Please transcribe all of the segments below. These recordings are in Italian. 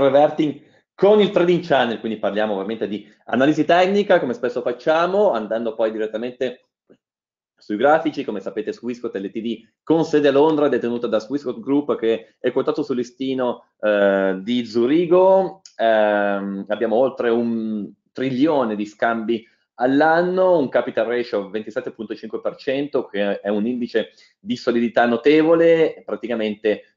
reverting con il trading channel, quindi parliamo ovviamente di analisi tecnica, come spesso facciamo, andando poi direttamente sui grafici, come sapete Swiscot LTD con sede a Londra, detenuta da Swiscot Group che è quotato sul listino eh, di Zurigo, eh, abbiamo oltre un trilione di scambi all'anno, un capital ratio 27.5% che è un indice di solidità notevole, praticamente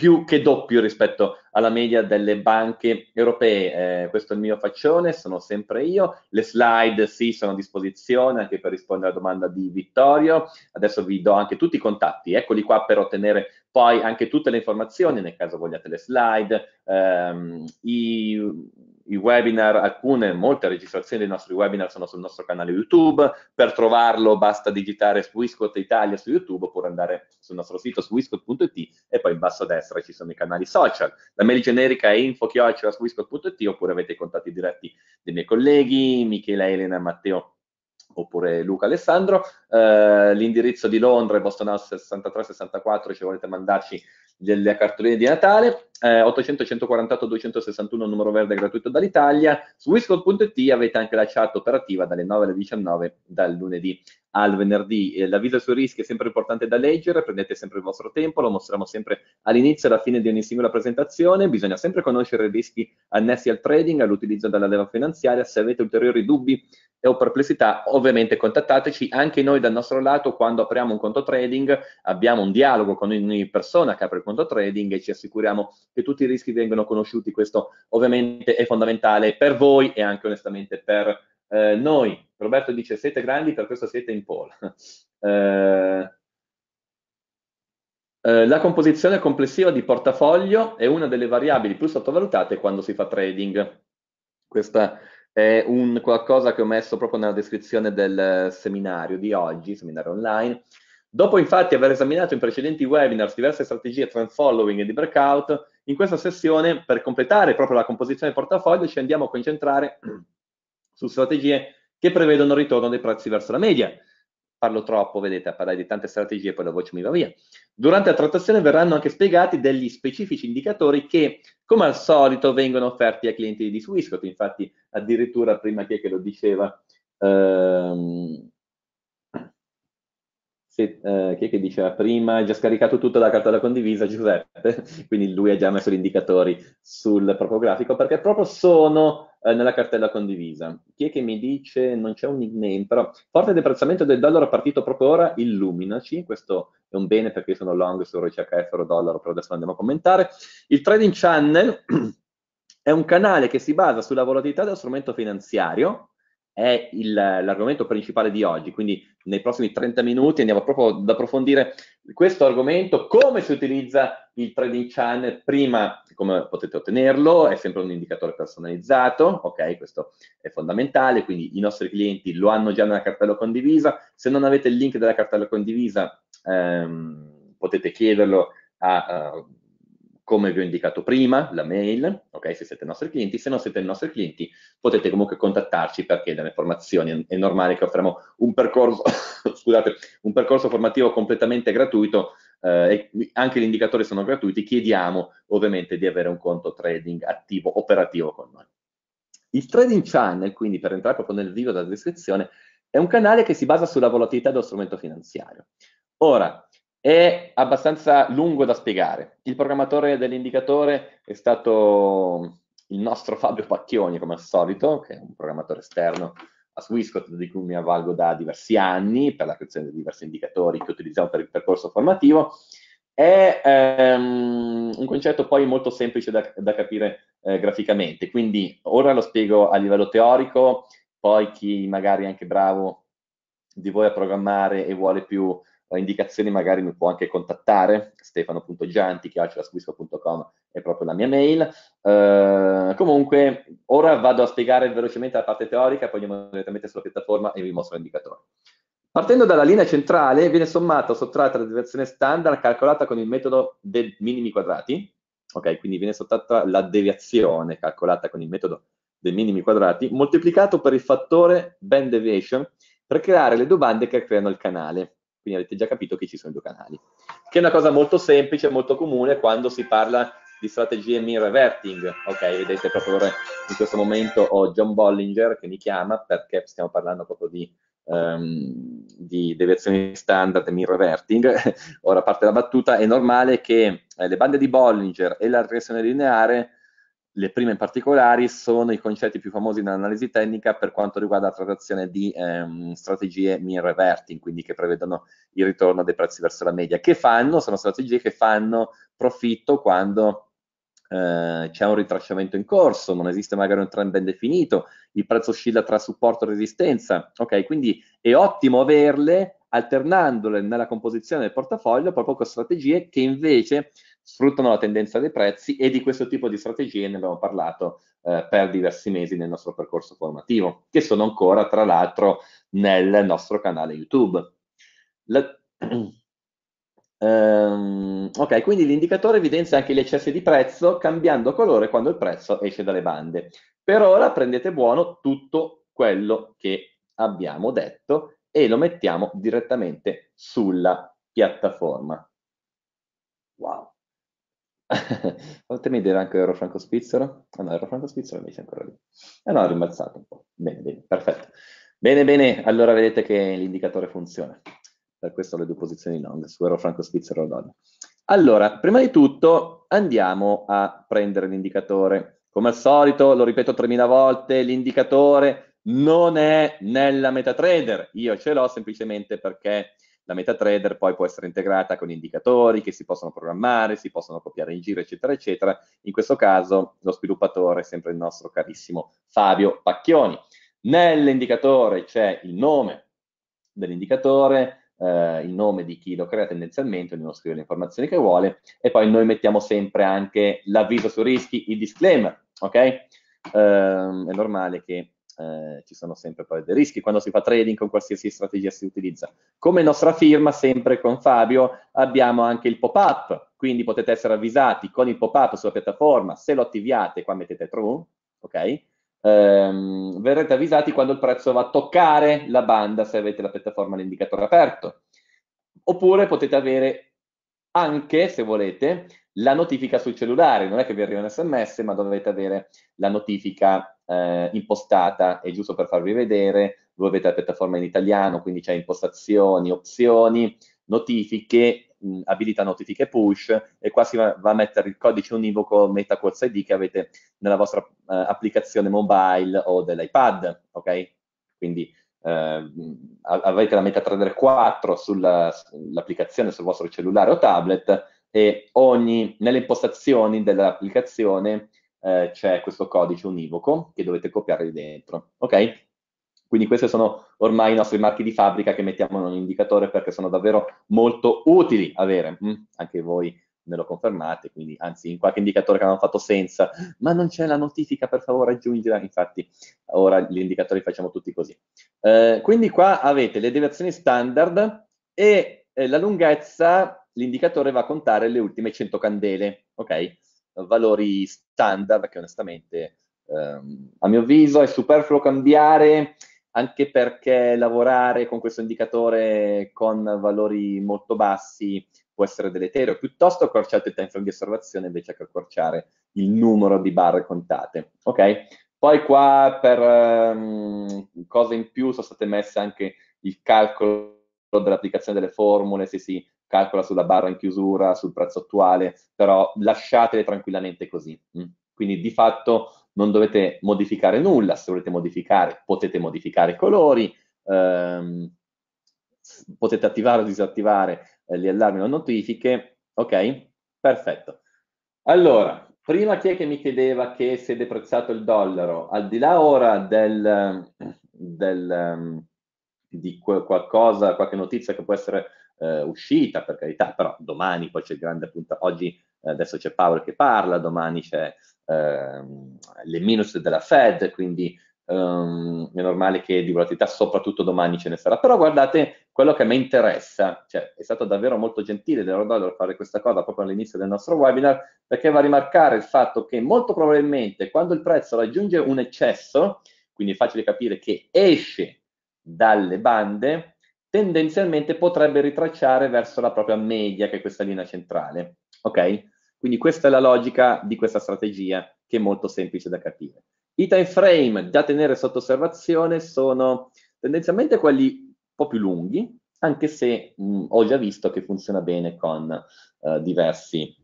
più che doppio rispetto alla media delle banche europee. Eh, questo è il mio faccione, sono sempre io. Le slide sì sono a disposizione anche per rispondere alla domanda di Vittorio. Adesso vi do anche tutti i contatti, eccoli qua per ottenere poi anche tutte le informazioni nel caso vogliate le slide, ehm, i i webinar, alcune, molte registrazioni dei nostri webinar sono sul nostro canale YouTube, per trovarlo basta digitare Swiscot Italia su YouTube oppure andare sul nostro sito swiscot.it e poi in basso a destra ci sono i canali social. La mail generica è info-swiscot.it oppure avete i contatti diretti dei miei colleghi, Michele, Elena, Matteo oppure Luca Alessandro. Eh, l'indirizzo di Londra è Boston House 6364, se volete mandarci delle cartoline di Natale, eh, 800 148 261 numero verde gratuito dall'Italia, su whistle.it avete anche la chat operativa dalle 9 alle 19 dal lunedì al venerdì. Eh, L'avviso sui rischi è sempre importante da leggere, prendete sempre il vostro tempo, lo mostriamo sempre all'inizio e alla fine di ogni singola presentazione. Bisogna sempre conoscere i rischi annessi al trading, all'utilizzo della leva finanziaria. Se avete ulteriori dubbi o perplessità, ovviamente contattateci. Anche noi dal nostro lato, quando apriamo un conto trading, abbiamo un dialogo con ogni persona che apre il conto trading e ci assicuriamo che tutti i rischi vengano conosciuti. Questo ovviamente è fondamentale per voi e anche onestamente per eh, noi. Roberto dice siete grandi, per questo siete in pole. Eh, eh, la composizione complessiva di portafoglio è una delle variabili più sottovalutate quando si fa trading. Questa è un qualcosa che ho messo proprio nella descrizione del seminario di oggi, seminario online. Dopo infatti aver esaminato in precedenti webinars diverse strategie trend following e di breakout, in questa sessione per completare proprio la composizione del portafoglio ci andiamo a concentrare su strategie che prevedono il ritorno dei prezzi verso la media. Parlo troppo, vedete, a parlare di tante strategie, poi la voce mi va via. Durante la trattazione verranno anche spiegati degli specifici indicatori che, come al solito, vengono offerti ai clienti di Swiscot. Infatti, addirittura prima chi è che lo diceva, ehm, se, eh, chi è che diceva prima, ha già scaricato tutta la cartella condivisa, Giuseppe, quindi lui ha già messo gli indicatori sul proprio grafico, perché proprio sono eh, nella cartella condivisa. Chi è che mi dice, non c'è un nickname, però, forte deprezzamento del dollaro partito proprio ora, illuminaci, questo è un bene perché sono long su RCHF o dollaro, però adesso andiamo a commentare. Il trading channel è un canale che si basa sulla volatilità dello strumento finanziario, è il, l'argomento principale di oggi, quindi nei prossimi 30 minuti andiamo proprio ad approfondire questo argomento, come si utilizza il trading channel prima, come potete ottenerlo, è sempre un indicatore personalizzato, ok, questo è fondamentale, quindi i nostri clienti lo hanno già nella cartella condivisa, se non avete il link della cartella condivisa ehm, potete chiederlo a... Uh, come vi ho indicato prima, la mail, ok, se siete i nostri clienti, se non siete i nostri clienti potete comunque contattarci per chiedere informazioni, è normale che offriamo un percorso, scusate, un percorso formativo completamente gratuito, eh, anche gli indicatori sono gratuiti, chiediamo ovviamente di avere un conto trading attivo, operativo con noi. Il trading channel, quindi per entrare proprio nel vivo della descrizione, è un canale che si basa sulla volatilità dello strumento finanziario. Ora, è abbastanza lungo da spiegare. Il programmatore dell'indicatore è stato mm, il nostro Fabio Pacchioni, come al solito, che è un programmatore esterno a Swissquote, di cui mi avvalgo da diversi anni per la creazione di diversi indicatori che utilizziamo per il percorso formativo. È ehm, un concetto poi molto semplice da, da capire eh, graficamente, quindi ora lo spiego a livello teorico, poi chi magari è anche bravo di voi a programmare e vuole più eh, indicazioni magari mi può anche contattare, stefano.gianti, chiacciolasprisco.com è proprio la mia mail. Uh, comunque, ora vado a spiegare velocemente la parte teorica, poi andiamo direttamente sulla piattaforma e vi mostro l'indicatore. Partendo dalla linea centrale, viene sommata o sottratta la deviazione standard calcolata con il metodo dei minimi quadrati, ok? Quindi viene sottratta la deviazione calcolata con il metodo dei minimi quadrati, moltiplicato per il fattore band deviation per creare le domande che creano il canale. Quindi avete già capito che ci sono due canali. Che è una cosa molto semplice, molto comune quando si parla di strategie mean reverting. Ok, vedete proprio ora in questo momento ho John Bollinger che mi chiama perché stiamo parlando proprio di, um, di deviazioni standard e mean reverting. ora parte la battuta, è normale che eh, le bande di Bollinger e la regressione lineare le prime in particolare sono i concetti più famosi nell'analisi tecnica per quanto riguarda la trattazione di ehm, strategie mean reverting, quindi che prevedono il ritorno dei prezzi verso la media, che fanno, sono strategie che fanno profitto quando eh, c'è un ritracciamento in corso, non esiste magari un trend ben definito, il prezzo oscilla tra supporto e resistenza, ok? Quindi è ottimo averle alternandole nella composizione del portafoglio proprio con strategie che invece sfruttano la tendenza dei prezzi e di questo tipo di strategie ne abbiamo parlato eh, per diversi mesi nel nostro percorso formativo, che sono ancora tra l'altro nel nostro canale YouTube. La... Um, ok, quindi l'indicatore evidenzia anche gli eccessi di prezzo cambiando colore quando il prezzo esce dalle bande. Per ora prendete buono tutto quello che abbiamo detto e lo mettiamo direttamente sulla piattaforma. Wow. Fatemi dire anche ero franco svizzero. Ah no, ero franco svizzero invece ancora lì. Eh no, ho rimbalzato un po'. Bene, bene, perfetto. Bene, bene, allora vedete che l'indicatore funziona. Per questo le due posizioni long, su ero franco svizzero o donna. Allora, prima di tutto andiamo a prendere l'indicatore. Come al solito, lo ripeto 3000 volte, l'indicatore non è nella MetaTrader. Io ce l'ho semplicemente perché la MetaTrader poi può essere integrata con indicatori che si possono programmare, si possono copiare in giro, eccetera, eccetera. In questo caso lo sviluppatore è sempre il nostro carissimo Fabio Pacchioni. Nell'indicatore c'è il nome dell'indicatore, eh, il nome di chi lo crea tendenzialmente, ognuno scrive le informazioni che vuole e poi noi mettiamo sempre anche l'avviso sui rischi, il disclaimer, ok? Eh, è normale che eh, ci sono sempre poi dei rischi quando si fa trading con qualsiasi strategia si utilizza. Come nostra firma, sempre con Fabio, abbiamo anche il pop-up, quindi potete essere avvisati con il pop-up sulla piattaforma, se lo attiviate, qua mettete true, ok? Ehm, verrete avvisati quando il prezzo va a toccare la banda se avete la piattaforma l'indicatore aperto. Oppure potete avere anche, se volete, la notifica sul cellulare, non è che vi arriva un sms, ma dovete avere la notifica eh, impostata, è giusto per farvi vedere, voi avete la piattaforma in italiano, quindi c'è impostazioni, opzioni, notifiche, mh, abilita notifiche push e qua si va, va a mettere il codice univoco MetaQuartz ID che avete nella vostra eh, applicazione mobile o dell'iPad, ok? Quindi eh, avete la MetaTrader4 sull'applicazione sul vostro cellulare o tablet e ogni, nelle impostazioni dell'applicazione eh, c'è questo codice univoco che dovete copiare lì dentro. Ok? Quindi questi sono ormai i nostri marchi di fabbrica che mettiamo in un indicatore perché sono davvero molto utili avere. Mm, anche voi me lo confermate, quindi anzi in qualche indicatore che avevamo fatto senza, ma non c'è la notifica, per favore aggiungila, infatti ora gli indicatori li facciamo tutti così. Eh, quindi qua avete le deviazioni standard e eh, la lunghezza, l'indicatore va a contare le ultime 100 candele, ok? valori standard che onestamente ehm, a mio avviso è superfluo cambiare anche perché lavorare con questo indicatore con valori molto bassi può essere deleterio, piuttosto accorciate il timeframe di osservazione invece che accorciare il numero di barre contate. Ok? Poi qua per um, cose in più sono state messe anche il calcolo dell'applicazione delle formule, se si calcola sulla barra in chiusura, sul prezzo attuale, però lasciatele tranquillamente così. Mm. Quindi di fatto non dovete modificare nulla, se volete modificare potete modificare i colori, ehm, potete attivare o disattivare eh, gli allarmi o notifiche, ok? Perfetto. Allora, prima chi è che mi chiedeva che si è deprezzato il dollaro? Al di là ora del, del, ehm, di qualcosa, qualche notizia che può essere eh, uscita, per carità, però domani poi c'è il grande appunto, oggi eh, adesso c'è Paolo che parla, domani c'è ehm, le minus della Fed, quindi ehm, è normale che di volatilità soprattutto domani ce ne sarà. Però guardate quello che a me interessa, cioè, è stato davvero molto gentile dell'Eurodollar fare questa cosa proprio all'inizio del nostro webinar, perché va a rimarcare il fatto che molto probabilmente quando il prezzo raggiunge un eccesso, quindi è facile capire che esce dalle bande, tendenzialmente potrebbe ritracciare verso la propria media, che è questa linea centrale. Ok? Quindi questa è la logica di questa strategia, che è molto semplice da capire. I time frame da tenere sotto osservazione sono tendenzialmente quelli un po' più lunghi, anche se mh, mm, ho già visto che funziona bene con uh, diversi,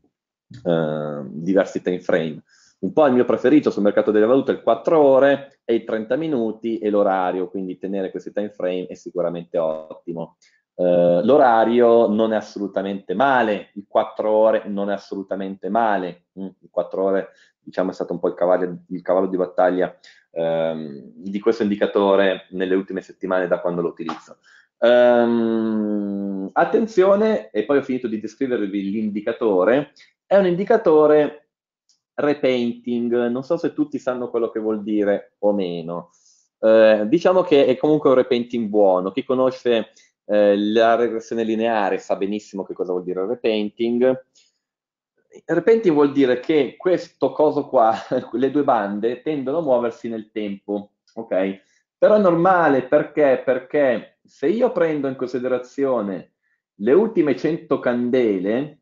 uh, diversi time frame. Un po' il mio preferito sul mercato delle valute è il 4 ore e i 30 minuti e l'orario, quindi tenere questi time frame è sicuramente ottimo. Uh, l'orario non è assolutamente male, il 4 ore non è assolutamente male, mm, il 4 ore diciamo è stato un po' il cavallo, il cavallo di battaglia um, di questo indicatore nelle ultime settimane da quando lo utilizzo. Um, attenzione, e poi ho finito di descrivervi l'indicatore, è un indicatore repainting, non so se tutti sanno quello che vuol dire o meno. Eh, diciamo che è comunque un repainting buono, chi conosce eh, la regressione lineare sa benissimo che cosa vuol dire il repainting. Repainting vuol dire che questo coso qua, le due bande, tendono a muoversi nel tempo, ok? Però è normale perché? Perché se io prendo in considerazione le ultime 100 candele,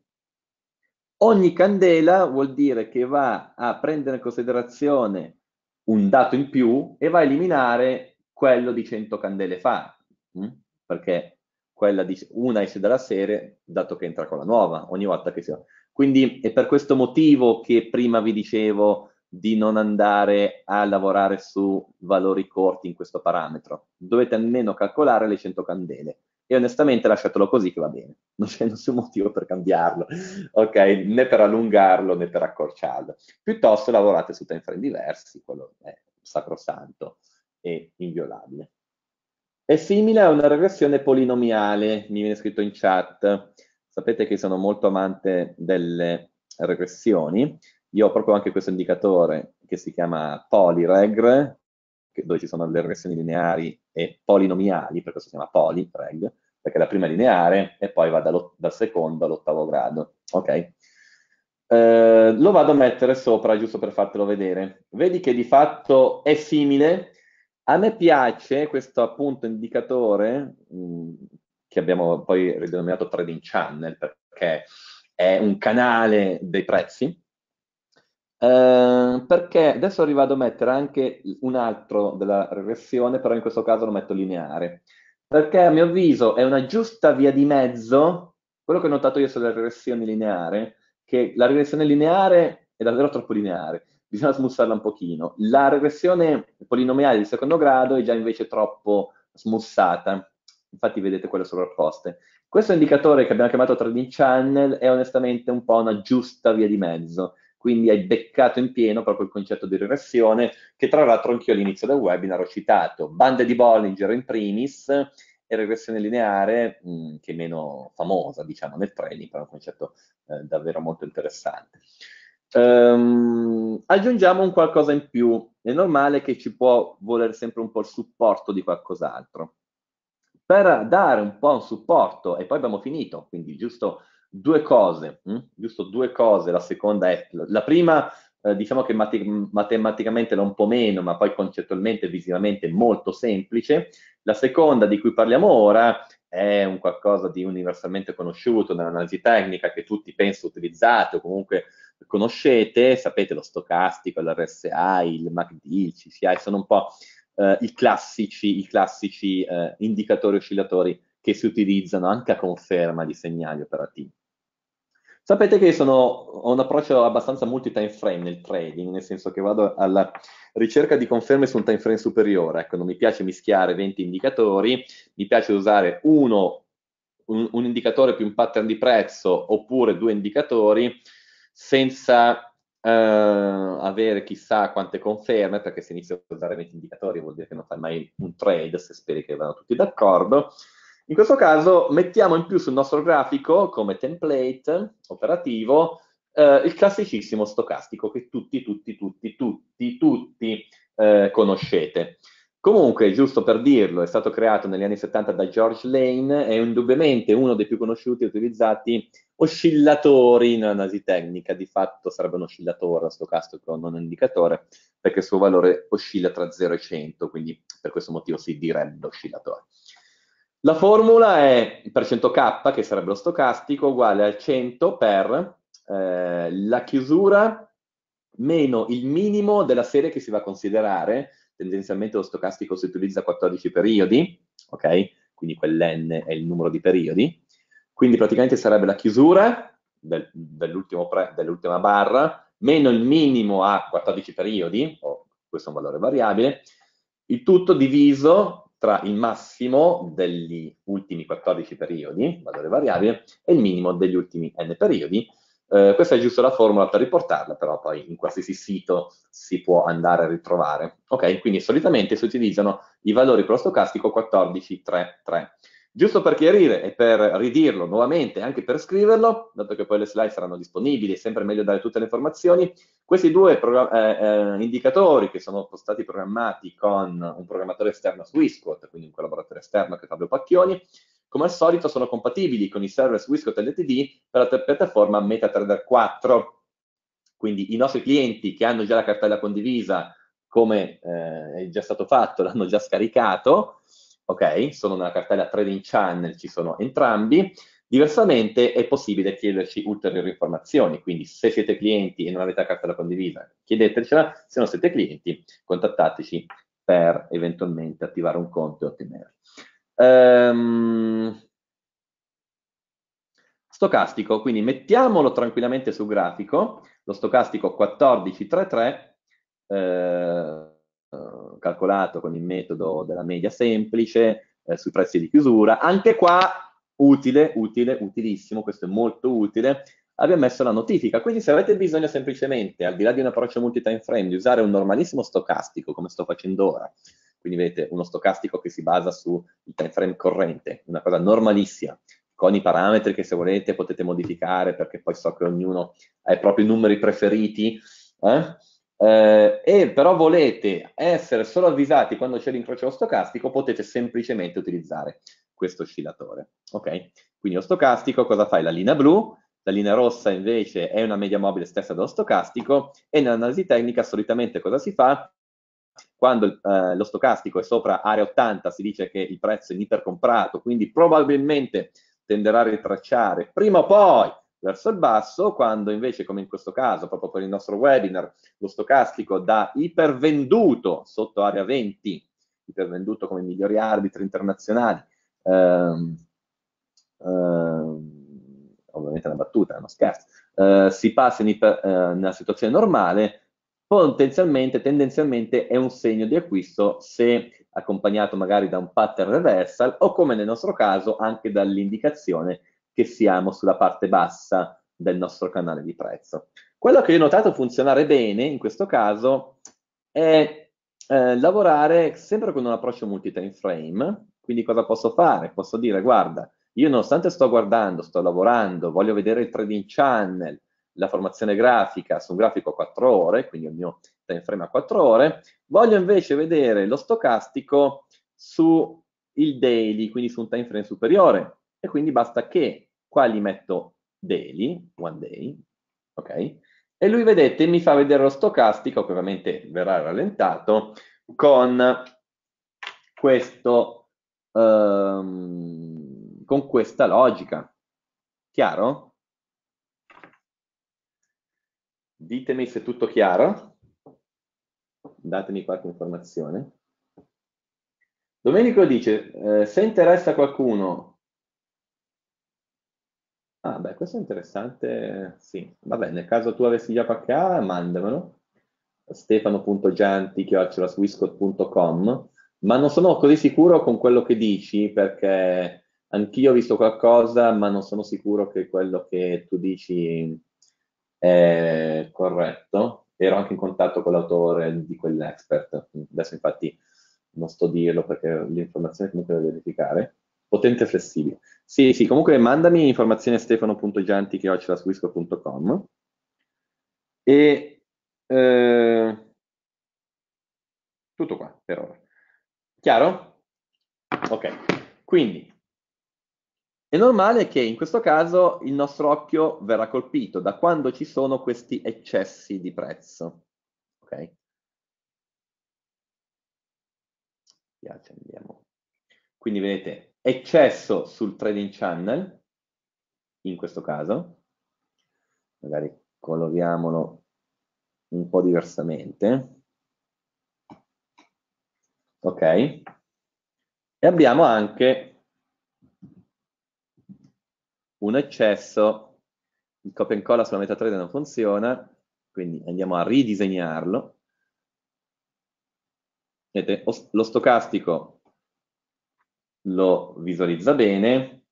Ogni candela vuol dire che va a prendere in considerazione un dato in più e va a eliminare quello di 100 candele fa, mm? perché quella di una esce dalla serie dato che entra con la nuova ogni volta che si va. Quindi è per questo motivo che prima vi dicevo di non andare a lavorare su valori corti in questo parametro. Dovete almeno calcolare le 100 candele e onestamente lasciatelo così che va bene, non c'è nessun motivo per cambiarlo, ok? Né per allungarlo né per accorciarlo. Piuttosto lavorate su time frame diversi, quello è sacrosanto e inviolabile. È simile a una regressione polinomiale, mi viene scritto in chat. Sapete che sono molto amante delle regressioni. Io ho proprio anche questo indicatore che si chiama Polyreg, dove ci sono le regressioni lineari e polinomiali, per questo si chiama poli, reg, perché la prima è lineare e poi va dal secondo all'ottavo grado, ok? Eh, lo vado a mettere sopra giusto per fartelo vedere. Vedi che di fatto è simile. A me piace questo appunto indicatore mh, mm, che abbiamo poi ridenominato trading channel perché è un canale dei prezzi Ehm, perché adesso arrivo a mettere anche un altro della regressione, però in questo caso lo metto lineare. Perché a mio avviso è una giusta via di mezzo, quello che ho notato io sulle regressioni lineare, che la regressione lineare è davvero troppo lineare, bisogna smussarla un pochino. La regressione polinomiale di secondo grado è già invece troppo smussata, infatti vedete quelle sovrapposte. Questo indicatore che abbiamo chiamato trading channel è onestamente un po' una giusta via di mezzo, quindi hai beccato in pieno proprio il concetto di regressione, che tra l'altro anch'io all'inizio del webinar ho citato. Bande di Bollinger in primis e regressione lineare, mh, mm, che è meno famosa, diciamo, nel training, però è un concetto eh, davvero molto interessante. Um, aggiungiamo un qualcosa in più. È normale che ci può volere sempre un po' il supporto di qualcos'altro. Per dare un po' un supporto, e poi abbiamo finito, quindi giusto due cose, mh? Mm? giusto due cose, la seconda è, la prima eh, diciamo che mate, mm, matematicamente non un po' meno, ma poi concettualmente, e visivamente molto semplice, la seconda di cui parliamo ora è un qualcosa di universalmente conosciuto nell'analisi tecnica che tutti penso utilizzate o comunque conoscete, sapete lo stocastico, l'RSA, il MACD, il CCI, sono un po' eh, i classici, i classici eh, indicatori oscillatori che si utilizzano anche a conferma di segnali operativi. Sapete che sono, ho un approccio abbastanza multi-time frame nel trading, nel senso che vado alla ricerca di conferme su un time frame superiore. Ecco, non mi piace mischiare 20 indicatori, mi piace usare uno, un, un indicatore più un pattern di prezzo oppure due indicatori senza eh, avere chissà quante conferme, perché se inizio a usare 20 indicatori vuol dire che non fai mai un trade se speri che vanno tutti d'accordo in questo caso mettiamo in più sul nostro grafico come template operativo eh, il classicissimo stocastico che tutti, tutti, tutti, tutti, tutti eh, conoscete. Comunque, giusto per dirlo, è stato creato negli anni 70 da George Lane, è indubbiamente uno dei più conosciuti e utilizzati oscillatori in analisi tecnica, di fatto sarebbe un oscillatore stocastico, non un indicatore, perché il suo valore oscilla tra 0 e 100, quindi per questo motivo si direbbe oscillatore. La formula è per 100k, che sarebbe lo stocastico, uguale al 100 per eh, la chiusura meno il minimo della serie che si va a considerare. Tendenzialmente lo stocastico si utilizza 14 periodi, ok? Quindi quell'n è il numero di periodi. Quindi praticamente sarebbe la chiusura del, dell'ultima barra meno il minimo a 14 periodi, oh, questo è un valore variabile, il tutto diviso tra il massimo degli ultimi 14 periodi, valore variabile, e il minimo degli ultimi n periodi. Eh, questa è giusto la formula per riportarla, però poi in qualsiasi sito si può andare a ritrovare. Ok, quindi solitamente si utilizzano i valori per lo stocastico 14, 3, 3. Giusto per chiarire e per ridirlo nuovamente, anche per scriverlo, dato che poi le slide saranno disponibili, è sempre meglio dare tutte le informazioni, questi due eh, eh, indicatori che sono stati programmati con un programmatore esterno a Swissquote, quindi un collaboratore esterno che è Fabio Pacchioni, come al solito sono compatibili con i server Swissquote LTD per la piattaforma MetaTrader 4. Quindi i nostri clienti che hanno già la cartella condivisa, come eh, è già stato fatto, l'hanno già scaricato, ok? Sono nella cartella Trading Channel, ci sono entrambi. Diversamente è possibile chiederci ulteriori informazioni, quindi se siete clienti e non avete la cartella condivisa, chiedetecela, se non siete clienti, contattateci per eventualmente attivare un conto e ottenere. Um, stocastico, quindi mettiamolo tranquillamente sul grafico, lo stocastico 1433, eh, eh, calcolato con il metodo della media semplice eh, sui prezzi di chiusura. Anche qua utile, utile, utilissimo, questo è molto utile, abbiamo messo la notifica. Quindi se avete bisogno semplicemente, al di là di un approccio multi-time frame, di usare un normalissimo stocastico, come sto facendo ora, quindi vedete uno stocastico che si basa sul time frame corrente, una cosa normalissima, con i parametri che se volete potete modificare, perché poi so che ognuno ha i propri numeri preferiti, eh? eh, e però volete essere solo avvisati quando c'è l'incrocio stocastico, potete semplicemente utilizzare questo oscillatore. Ok? Quindi lo stocastico cosa fai? La linea blu, la linea rossa invece è una media mobile stessa dello stocastico e nell'analisi tecnica solitamente cosa si fa? Quando eh, lo stocastico è sopra area 80 si dice che il prezzo è in ipercomprato, quindi probabilmente tenderà a ritracciare prima o poi verso il basso, quando invece, come in questo caso, proprio per il nostro webinar, lo stocastico da ipervenduto sotto area 20, ipervenduto come migliori arbitri internazionali, ehm, ehm, ovviamente una battuta, uno scherzo, eh, si passa in iper, eh, nella situazione normale, potenzialmente, tendenzialmente è un segno di acquisto se accompagnato magari da un pattern reversal o come nel nostro caso anche dall'indicazione che siamo sulla parte bassa del nostro canale di prezzo. Quello che ho notato funzionare bene in questo caso è eh, lavorare sempre con un approccio multi-time frame, quindi cosa posso fare? Posso dire, guarda, io nonostante sto guardando, sto lavorando, voglio vedere il trading channel, la formazione grafica su un grafico a 4 ore, quindi il mio time frame a 4 ore, voglio invece vedere lo stocastico su il daily, quindi su un time frame superiore. E quindi basta che Qua gli metto daily, one day, ok? E lui, vedete, mi fa vedere lo stocastico, che ovviamente verrà rallentato, con questo, um, con questa logica. Chiaro? Ditemi se è tutto chiaro. Datemi qualche informazione. Domenico dice, eh, se interessa qualcuno Ah, beh, questo è interessante, sì. Vabbè, nel caso tu avessi già PHA, mandamelo. stefano.gianti.swiscot.com Ma non sono così sicuro con quello che dici, perché anch'io ho visto qualcosa, ma non sono sicuro che quello che tu dici è corretto. Ero anche in contatto con l'autore di quell'expert. Adesso infatti non sto a dirlo perché l'informazione è comunque da verificare potente e flessibile. Sì, sì, comunque mandami informazioni a stefano.gianti che stefano.gianti.com e eh, tutto qua per ora. Chiaro? Ok, quindi è normale che in questo caso il nostro occhio verrà colpito da quando ci sono questi eccessi di prezzo. Ok? Quindi vedete, eccesso sul trading channel, in questo caso, magari coloriamolo un po' diversamente, ok? E abbiamo anche un eccesso, il copia e incolla sulla MetaTrader non funziona, quindi andiamo a ridisegnarlo. Vedete, lo stocastico lo visualizza bene,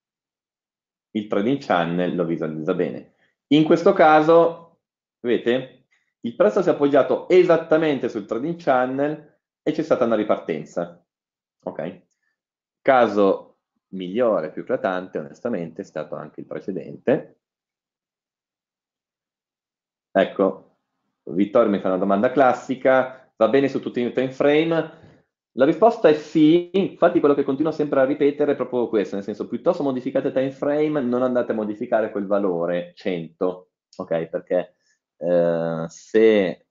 il trading channel lo visualizza bene. In questo caso, vedete, il prezzo si è appoggiato esattamente sul trading channel e c'è stata una ripartenza. Ok? Caso migliore, più eclatante, onestamente, è stato anche il precedente. Ecco, Vittorio mi fa una domanda classica, va bene su tutti i time frame? La risposta è sì, infatti quello che continuo sempre a ripetere è proprio questo, nel senso piuttosto modificate il time frame, non andate a modificare quel valore 100, ok? Perché eh, se,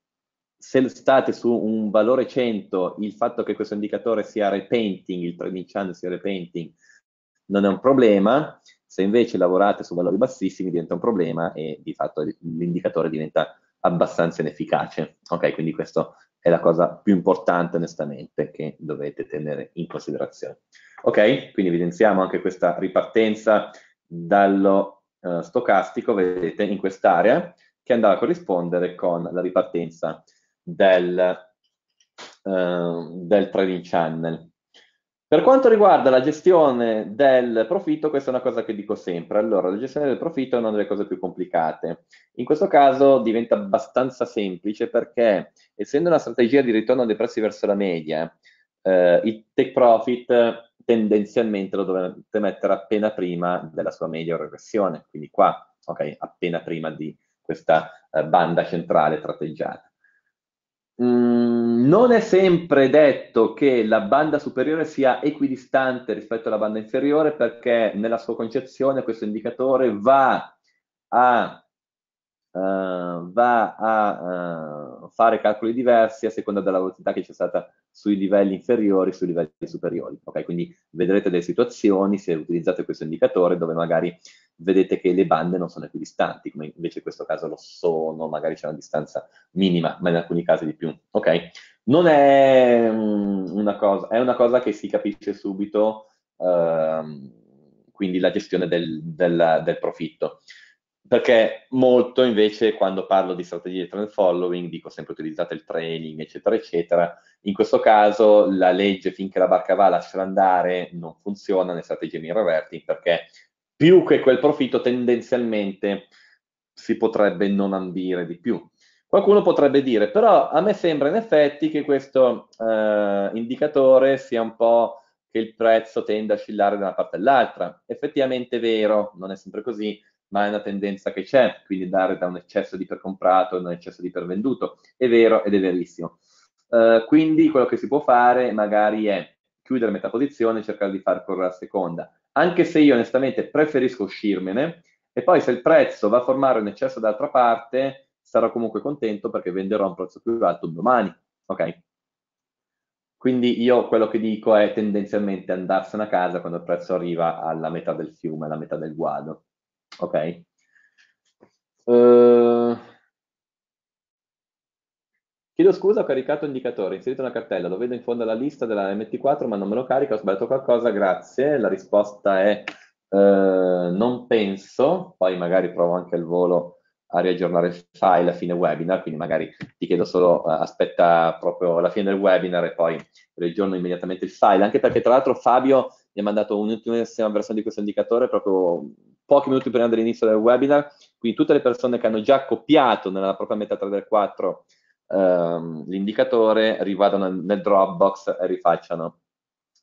se, state su un valore 100, il fatto che questo indicatore sia repenting, il trading channel sia repenting, non è un problema, se invece lavorate su valori bassissimi diventa un problema e di fatto l'indicatore diventa abbastanza inefficace, ok? Quindi questo è la cosa più importante onestamente che dovete tenere in considerazione. Ok, quindi evidenziamo anche questa ripartenza dallo eh, stocastico, vedete, in quest'area, che andava a corrispondere con la ripartenza del, eh, del trading channel. Per quanto riguarda la gestione del profitto, questa è una cosa che dico sempre. Allora, la gestione del profitto è una delle cose più complicate. In questo caso diventa abbastanza semplice perché, essendo una strategia di ritorno dei prezzi verso la media, eh, il take profit tendenzialmente lo dovete mettere appena prima della sua media o regressione, quindi qua, ok, appena prima di questa eh, banda centrale tratteggiata. Mm, non è sempre detto che la banda superiore sia equidistante rispetto alla banda inferiore perché nella sua concezione questo indicatore va a, uh, va a uh, fare calcoli diversi a seconda della velocità che c'è stata sui livelli inferiori e sui livelli superiori. Okay? Quindi vedrete delle situazioni se utilizzate questo indicatore dove magari vedete che le bande non sono equidistanti, come invece in questo caso lo sono, magari c'è una distanza minima, ma in alcuni casi di più. Ok? Non è mm, una cosa, è una cosa che si capisce subito, ehm, quindi la gestione del, del, del profitto perché molto invece quando parlo di strategie di trend following dico sempre utilizzate il training eccetera eccetera in questo caso la legge finché la barca va lasciala andare non funziona nelle strategie mirror averting perché più che quel profitto tendenzialmente si potrebbe non ambire di più. Qualcuno potrebbe dire, però a me sembra in effetti che questo eh, indicatore sia un po' che il prezzo tende a oscillare da una parte all'altra. Effettivamente è vero, non è sempre così, ma è una tendenza che c'è, quindi andare da un eccesso di percomprato a un eccesso di pervenduto. È vero ed è verissimo. Uh, quindi quello che si può fare magari è chiudere metà posizione e cercare di far correre la seconda anche se io onestamente preferisco uscirmene e poi se il prezzo va a formare un eccesso d'altra parte sarò comunque contento perché venderò a un prezzo più alto domani, ok? Quindi io quello che dico è tendenzialmente andarsene a casa quando il prezzo arriva alla metà del fiume, alla metà del guado, ok? Uh Chiedo scusa, ho caricato indicatore, ho inserito una cartella, lo vedo in fondo alla lista della MT4, ma non me lo carica, ho sbagliato qualcosa, grazie. La risposta è eh, non penso, poi magari provo anche il volo a riaggiornare il file a fine webinar, quindi magari ti chiedo solo, eh, aspetta proprio la fine del webinar e poi riaggiorno immediatamente il file, anche perché tra l'altro Fabio mi ha mandato un'ultima versione di questo indicatore proprio pochi minuti prima dell'inizio del webinar, quindi tutte le persone che hanno già copiato nella propria meta 3 del 4 ehm, l'indicatore, rivadano nel Dropbox e rifacciano,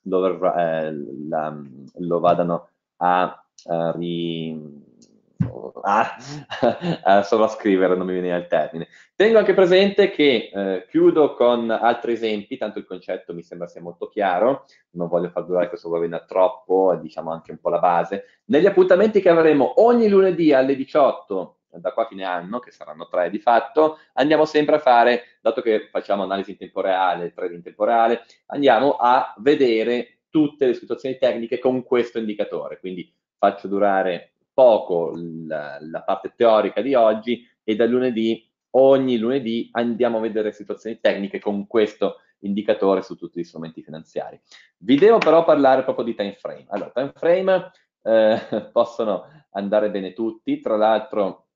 lo, eh, la, lo vadano a, a, ri, a, a sovrascrivere, non mi viene il termine. Tengo anche presente che eh, chiudo con altri esempi, tanto il concetto mi sembra sia molto chiaro, non voglio far durare questo webinar troppo, diciamo anche un po' la base. Negli appuntamenti che avremo ogni lunedì alle 18 da qua a fine anno, che saranno tre di fatto, andiamo sempre a fare, dato che facciamo analisi in tempo reale, trading in tempo reale, andiamo a vedere tutte le situazioni tecniche con questo indicatore. Quindi faccio durare poco la, la parte teorica di oggi e da lunedì, ogni lunedì, andiamo a vedere situazioni tecniche con questo indicatore su tutti gli strumenti finanziari. Vi devo però parlare proprio di time frame. Allora, time frame eh, possono andare bene tutti, tra l'altro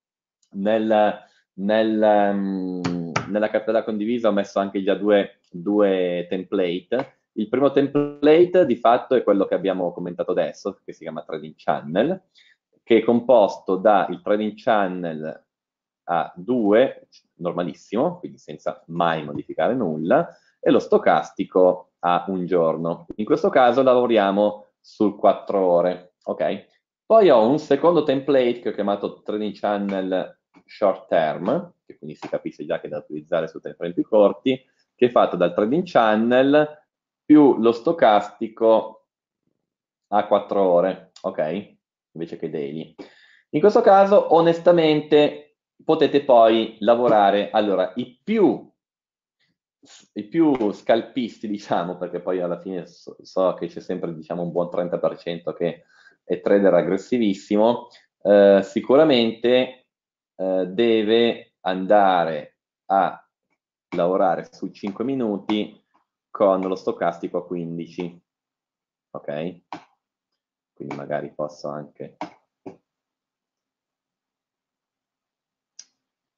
nel, nel, mm, nella cartella condivisa ho messo anche già due, due template. Il primo template di fatto è quello che abbiamo commentato adesso, che si chiama Trading Channel, che è composto dal Trading Channel A2, normalissimo, quindi senza mai modificare nulla, e lo stocastico a un giorno. In questo caso lavoriamo sul 4 ore, ok? Poi ho un secondo template che ho chiamato Trading Channel short term, che quindi si capisce già che è da utilizzare su tempi più corti, che è fatto dal trading channel più lo stocastico a 4 ore, ok? Invece che daily. In questo caso, onestamente, potete poi lavorare, allora, i più, i più scalpisti, diciamo, perché poi alla fine so, so che c'è sempre, diciamo, un buon 30% che è trader aggressivissimo, eh, sicuramente eh, deve andare a lavorare sui 5 minuti con lo stocastico a 15 ok quindi magari posso anche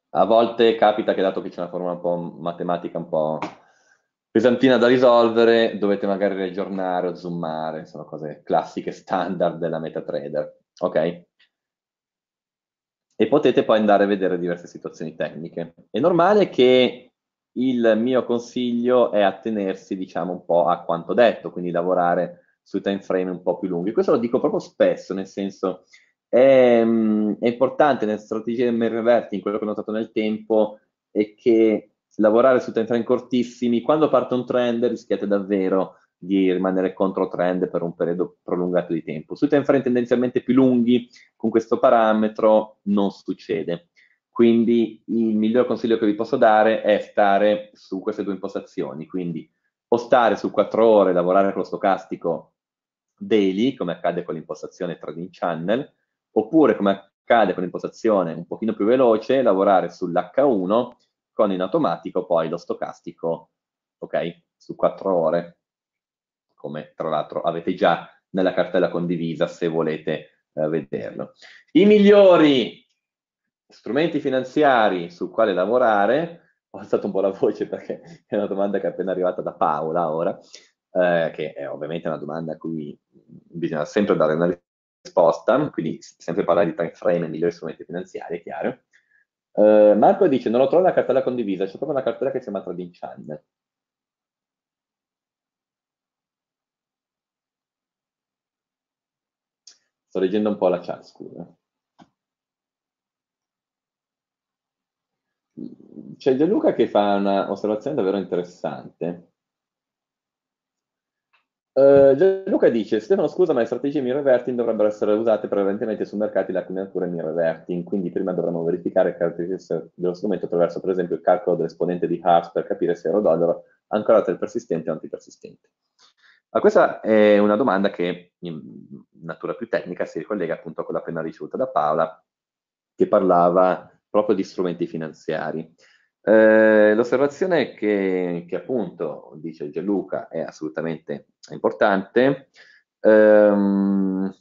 a volte capita che dato che c'è una formula un po' matematica un po' pesantina da risolvere dovete magari riaggiornare o zoomare sono cose classiche standard della MetaTrader ok e potete poi andare a vedere diverse situazioni tecniche. È normale che il mio consiglio è attenersi, diciamo, un po' a quanto detto, quindi lavorare su time frame un po' più lunghi. Questo lo dico proprio spesso, nel senso è, mm, è importante nella strategia del merverting, quello che ho notato nel tempo, è che lavorare su time frame cortissimi, quando parte un trend rischiate davvero di rimanere contro trend per un periodo prolungato di tempo. Sui time frame tendenzialmente più lunghi con questo parametro non succede. Quindi il miglior consiglio che vi posso dare è stare su queste due impostazioni, quindi o stare su 4 ore, e lavorare con lo stocastico daily, come accade con l'impostazione trading channel, oppure come accade con l'impostazione un pochino più veloce, lavorare sull'H1 con in automatico poi lo stocastico, ok, su 4 ore come tra l'altro avete già nella cartella condivisa se volete eh, vederlo. I migliori strumenti finanziari su quali lavorare, ho alzato un po' la voce perché è una domanda che è appena arrivata da Paola ora, eh, che è ovviamente una domanda a cui bisogna sempre dare una risposta, quindi sempre parlare di time frame e migliori strumenti finanziari, è chiaro. Eh, Marco dice, non ho trovato la cartella condivisa, c'è proprio una cartella che si chiama Trading Channel. Sto leggendo un po' la chat, scusa. C'è Gianluca che fa un'osservazione davvero interessante. Uh, Gianluca dice, Stefano scusa ma le strategie mirror reverting dovrebbero essere usate prevalentemente su mercati da cui natura mirror reverting, quindi prima dovremmo verificare le caratteristiche dello strumento attraverso per esempio il calcolo dell'esponente di Hartz per capire se euro dollaro ha un carattere persistente o antipersistente. Ma questa è una domanda che in natura più tecnica si ricollega appunto a quella appena ricevuta da Paola, che parlava proprio di strumenti finanziari. Eh, l'osservazione che, che, appunto dice Gianluca è assolutamente importante. Ehm,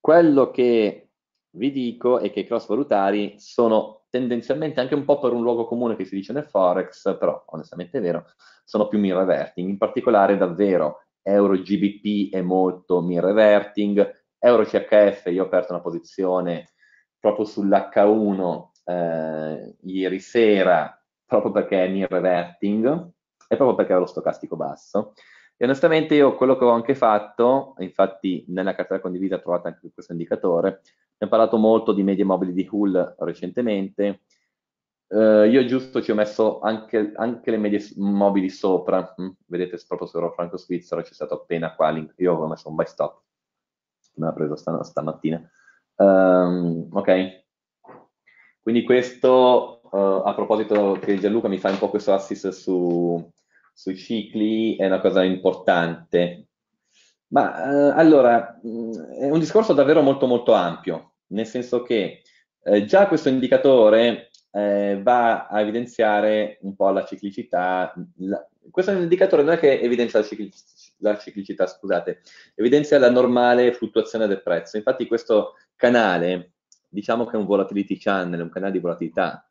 quello che vi dico è che i cross valutari sono tendenzialmente anche un po' per un luogo comune che si dice nel Forex, però onestamente è vero, sono più mirror averting, in particolare davvero euro GBP è molto min reverting, euro CHF io ho aperto una posizione proprio sull'H1 eh, ieri sera proprio perché è min reverting e proprio perché era lo stocastico basso. E onestamente io quello che ho anche fatto, infatti nella cartella condivisa trovate anche questo indicatore, ne ho parlato molto di medie mobili di Hull recentemente, Uh, io giusto ci ho messo anche, anche le medie mobili sopra, mm, vedete proprio su Franco Svizzero c'è stato appena qua, io ho messo un buy stop, me l'ha preso stam- stamattina. Um, ok, quindi questo uh, a proposito che Gianluca mi fa un po' questo assist su, sui cicli è una cosa importante. Ma uh, allora, mm, è un discorso davvero molto molto ampio, nel senso che già questo indicatore eh, va a evidenziare un po' la ciclicità. La, questo è un indicatore non è che evidenzia la, ciclic, la ciclicità, scusate, evidenzia la normale fluttuazione del prezzo. Infatti questo canale, diciamo che è un volatility channel, un canale di volatilità,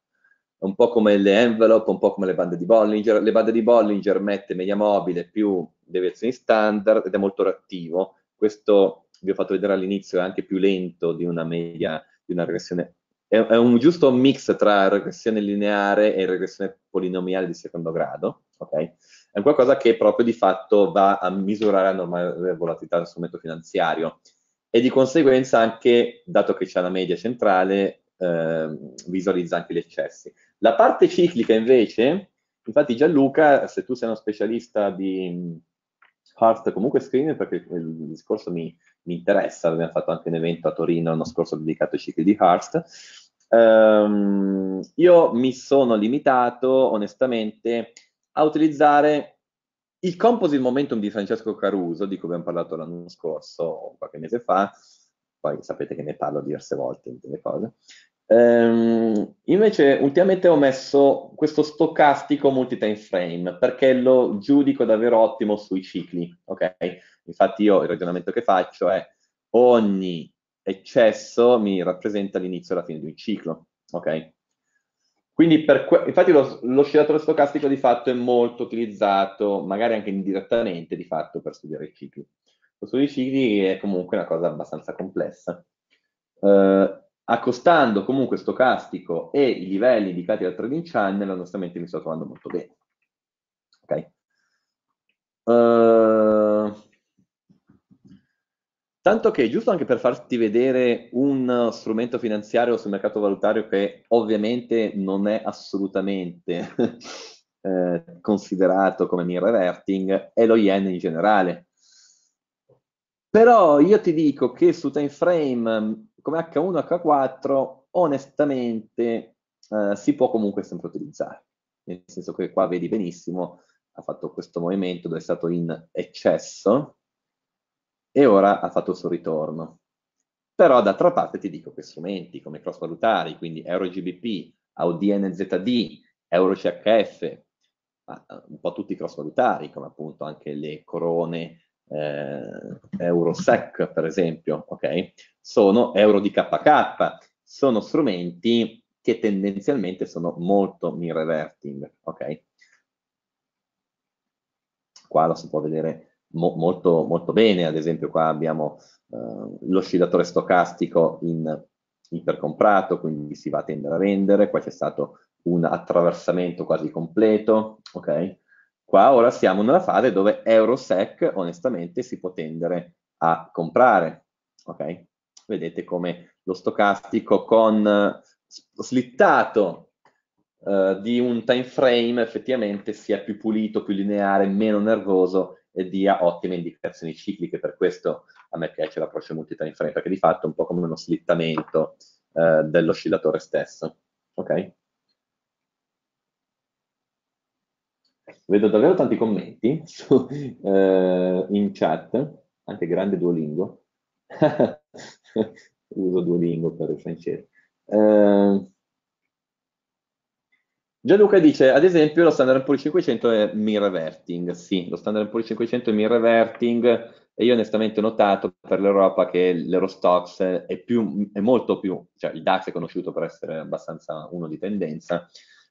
è un po' come le envelope, un po' come le bande di Bollinger. Le bande di Bollinger mette media mobile più deviazioni standard ed è molto reattivo. Questo vi ho fatto vedere all'inizio è anche più lento di una media, di una regressione è, è un giusto mix tra regressione lineare e regressione polinomiale di secondo grado, ok? È qualcosa che proprio di fatto va a misurare la normale volatilità del strumento finanziario e di conseguenza anche, dato che c'è la media centrale, eh, visualizza anche gli eccessi. La parte ciclica invece, infatti Gianluca, se tu sei uno specialista di Heart, comunque scrivi perché il discorso mi, mi interessa, abbiamo fatto anche un evento a Torino l'anno scorso dedicato ai cicli di Heart, Um, io mi sono limitato onestamente a utilizzare il composite momentum di Francesco Caruso, di cui abbiamo parlato l'anno scorso qualche mese fa, poi sapete che ne parlo diverse volte in delle cose. Um, invece ultimamente ho messo questo stocastico multi-time frame perché lo giudico davvero ottimo sui cicli, ok? Infatti io il ragionamento che faccio è ogni eccesso mi rappresenta l'inizio e la fine di un ciclo, ok? Quindi que- infatti lo, l'oscillatore stocastico di fatto è molto utilizzato, magari anche indirettamente di fatto, per studiare i cicli. Lo studio dei cicli è comunque una cosa abbastanza complessa. Eh, accostando comunque stocastico e i livelli indicati dal trading channel, onestamente mi sto trovando molto bene. Ok? Eh, Tanto che, giusto anche per farti vedere un eh, strumento finanziario sul mercato valutario che ovviamente non è assolutamente eh, considerato come near reverting, è lo yen in generale. Però io ti dico che su time frame come H1, H4, onestamente eh, si può comunque sempre utilizzare. Nel senso che qua vedi benissimo, ha fatto questo movimento dove è stato in eccesso, e ora ha fatto il suo ritorno. Però d'altra parte ti dico che strumenti come cross valutari, quindi EuroGBP, AUDNZD, EuroCHF, eh, un po' tutti i cross valutari, come appunto anche le corone eh, EuroSec, per esempio, okay? sono EuroDKK, sono strumenti che tendenzialmente sono molto in reverting. Okay? Qua lo si può vedere mo- molto, molto, bene. Ad esempio, qua abbiamo eh, l'oscillatore stocastico in ipercomprato, quindi si va a tendere a vendere. Qua c'è stato un attraversamento quasi completo. Ok, qua ora siamo nella fase dove EuroSec onestamente si può tendere a comprare. Ok, vedete come lo stocastico con eh, slittato eh, di un time frame effettivamente sia più pulito, più lineare, meno nervoso e dia ottime indicazioni cicliche, per questo a me piace l'approccio multi multitime frame, perché di fatto è un po' come uno slittamento eh, dell'oscillatore stesso. Ok? Vedo davvero tanti commenti su, eh, in chat, anche grande Duolingo. Uso Duolingo per il francese. Eh, Gianluca dice, ad esempio, lo standard Poor's 500 è mean reverting. Sì, lo standard Poor's 500 è mean reverting e io onestamente ho notato per l'Europa che l'Eurostox è, è molto più, cioè il DAX è conosciuto per essere abbastanza uno di tendenza,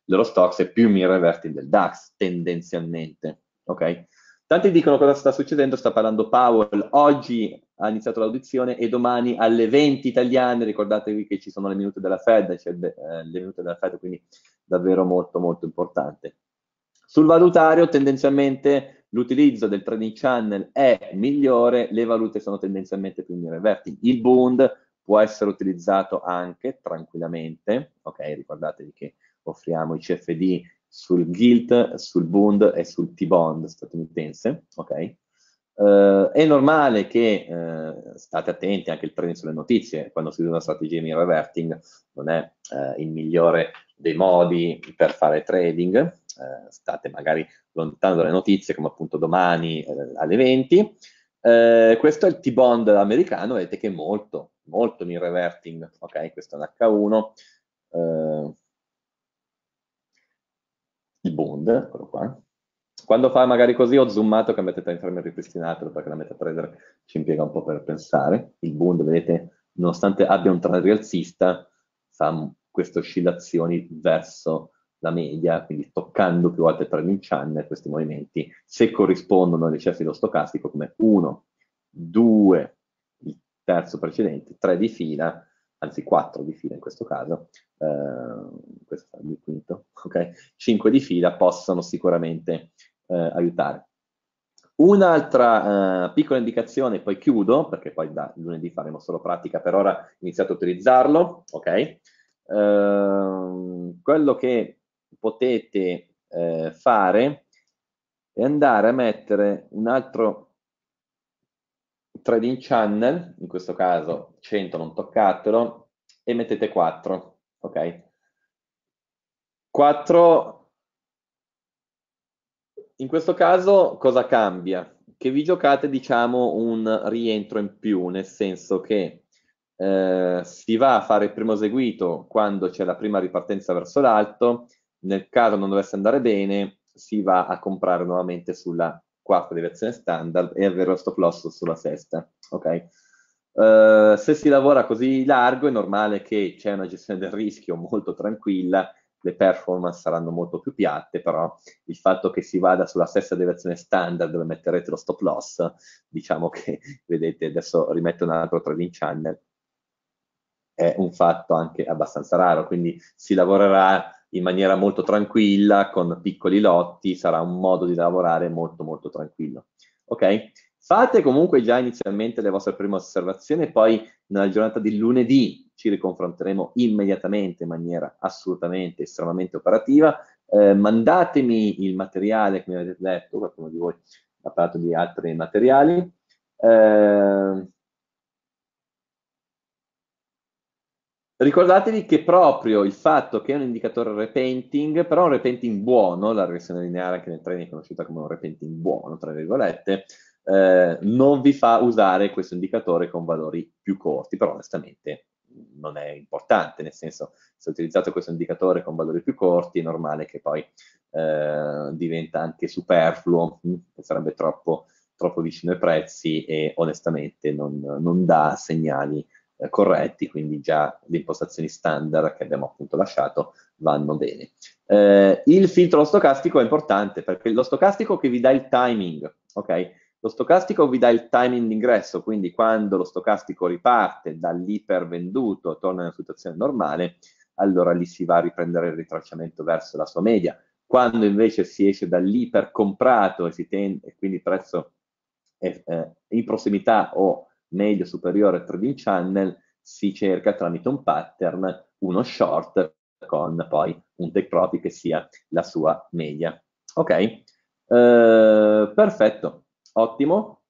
l'Eurostox è più mean reverting del DAX tendenzialmente, ok? Tanti dicono cosa sta succedendo, sta parlando Powell, oggi ha iniziato l'audizione e domani alle 20 italiane, ricordatevi che ci sono le minute della Fed, cioè, eh, le minute della Fed, quindi davvero molto molto importante. Sul valutario tendenzialmente l'utilizzo del trading channel è migliore, le valute sono tendenzialmente più migliori. Il bond può essere utilizzato anche tranquillamente, ok? Ricordatevi che offriamo i CFD sul gilt, sul bond e sul T-bond statunitense, ok? Uh, è normale che uh, state attenti anche il trading sulle notizie, quando si usa una strategia di reverting non è uh, il migliore dei modi per fare trading, eh, state magari lontano dalle notizie come appunto domani eh, alle 20. Eh, questo è il T-bond americano, vedete che è molto, molto in reverting, ok? Questo è un H1. Eh, il bond, eccolo qua. Quando fa magari così ho zoomato che a metà infermo e ripristinato perché la meta trader ci impiega un po' per pensare. Il bond, vedete, nonostante abbia un trend rialzista, fa queste oscillazioni verso la media, quindi toccando più volte il trending questi movimenti, se corrispondono agli eccessi dello stocastico come 1, 2, il terzo precedente, 3 di fila, anzi 4 di fila in questo caso, eh, questo è il quinto, ok? 5 di fila possono sicuramente eh, aiutare. Un'altra eh, piccola indicazione, poi chiudo, perché poi da lunedì faremo solo pratica, per ora iniziate a utilizzarlo, ok? Ehm, quello che potete eh, fare è andare a mettere un altro trading channel, in questo caso 100 non toccatelo, e mettete 4, ok? 4, in questo caso cosa cambia? Che vi giocate diciamo un rientro in più, nel senso che eh, si va a fare il primo eseguito quando c'è la prima ripartenza verso l'alto, nel caso non dovesse andare bene si va a comprare nuovamente sulla quarta direzione standard e avere lo stop loss sulla sesta. Okay? Uh, se si lavora così largo è normale che c'è una gestione del rischio molto tranquilla, le performance saranno molto più piatte, però il fatto che si vada sulla stessa direzione standard dove metterete lo stop loss, diciamo che, vedete, adesso rimetto un altro trading channel, è un fatto anche abbastanza raro, quindi si lavorerà in maniera molto tranquilla, con piccoli lotti, sarà un modo di lavorare molto molto tranquillo. Ok? Fate comunque già inizialmente le vostre prime osservazioni, poi nella giornata di lunedì ci riconfronteremo immediatamente in maniera assolutamente, estremamente operativa. Eh, mandatemi il materiale che mi avete detto, qualcuno di voi ha parlato di altri materiali. Eh, Ricordatevi che proprio il fatto che è un indicatore repenting, però un repenting buono, la regressione lineare anche nel training è conosciuta come un repenting buono, tra virgolette, eh, non vi fa usare questo indicatore con valori più corti, però onestamente non è importante, nel senso se utilizzate questo indicatore con valori più corti è normale che poi eh, diventa anche superfluo, mm, che sarebbe troppo, troppo vicino ai prezzi e onestamente non, non dà segnali corretti, quindi già le impostazioni standard che abbiamo appunto lasciato vanno bene. Eh, il filtro stocastico è importante perché lo stocastico che vi dà il timing, ok? Lo stocastico vi dà il timing d'ingresso, quindi quando lo stocastico riparte dall'ipervenduto, torna in una situazione normale, allora lì si va a riprendere il ritracciamento verso la sua media. Quando invece si esce dall'ipercomprato e, e quindi il prezzo è eh, in prossimità o medio superiore a 13 channel si cerca tramite un pattern uno short con poi un take profit che sia la sua media. Ok, eh, perfetto, ottimo.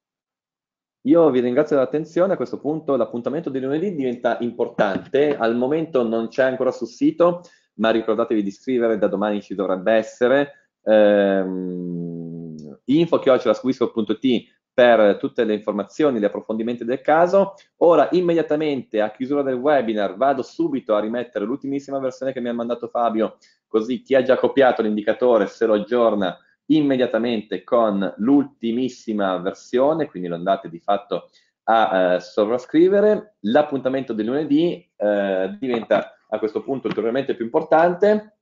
Io vi ringrazio dell'attenzione, a questo punto l'appuntamento di lunedì diventa importante, al momento non c'è ancora sul sito, ma ricordatevi di scrivere, da domani ci dovrebbe essere. Eh, info.chiocciolaschwisco.it per tutte le informazioni, gli approfondimenti del caso. Ora, immediatamente a chiusura del webinar, vado subito a rimettere l'ultimissima versione che mi ha mandato Fabio, così chi ha già copiato l'indicatore se lo aggiorna immediatamente con l'ultimissima versione, quindi lo andate di fatto a eh, sovrascrivere. L'appuntamento di lunedì eh, diventa a questo punto ulteriormente più importante.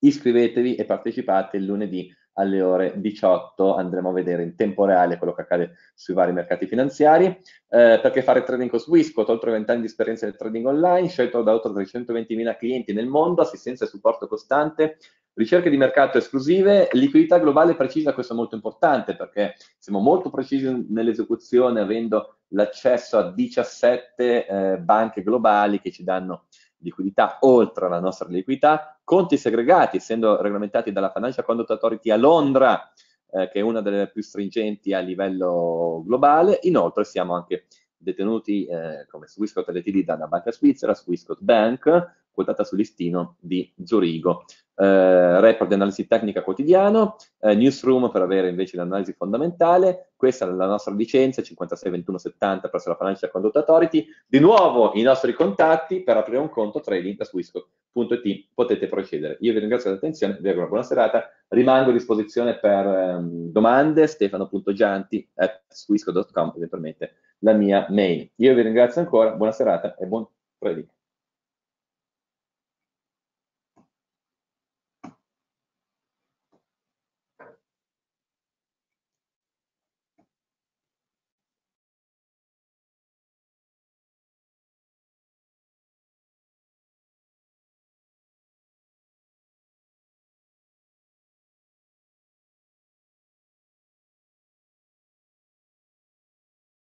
Iscrivetevi e partecipate il lunedì alle ore 18 andremo a vedere in tempo reale quello che accade sui vari mercati finanziari. Eh, perché fare trading con Swissquote? Oltre 20 anni di esperienza nel trading online, scelto da oltre 320.000 clienti nel mondo, assistenza e supporto costante, ricerche di mercato esclusive, liquidità globale precisa, questo è molto importante perché siamo molto precisi nell'esecuzione avendo l'accesso a 17 eh, banche globali che ci danno liquidità oltre alla nostra liquidità, conti segregati, essendo regolamentati dalla Financial Conduct Authority a Londra, eh, che è una delle più stringenti a livello globale, inoltre siamo anche detenuti eh, come Swissquote LTD dalla banca svizzera, Swissquote Bank, quotata sul listino di Zurigo. Eh, report di analisi tecnica quotidiano, eh, newsroom per avere invece l'analisi fondamentale, questa è la nostra licenza 562170 presso la Financial Conduct Authority, di nuovo i nostri contatti per aprire un conto trading da swisco.it, potete procedere. Io vi ringrazio dell'attenzione, vi auguro una buona serata, rimango a disposizione per ehm, domande, stefano.gianti at swisco.com eventualmente la mia mail. Io vi ringrazio ancora, buona serata e buon trading.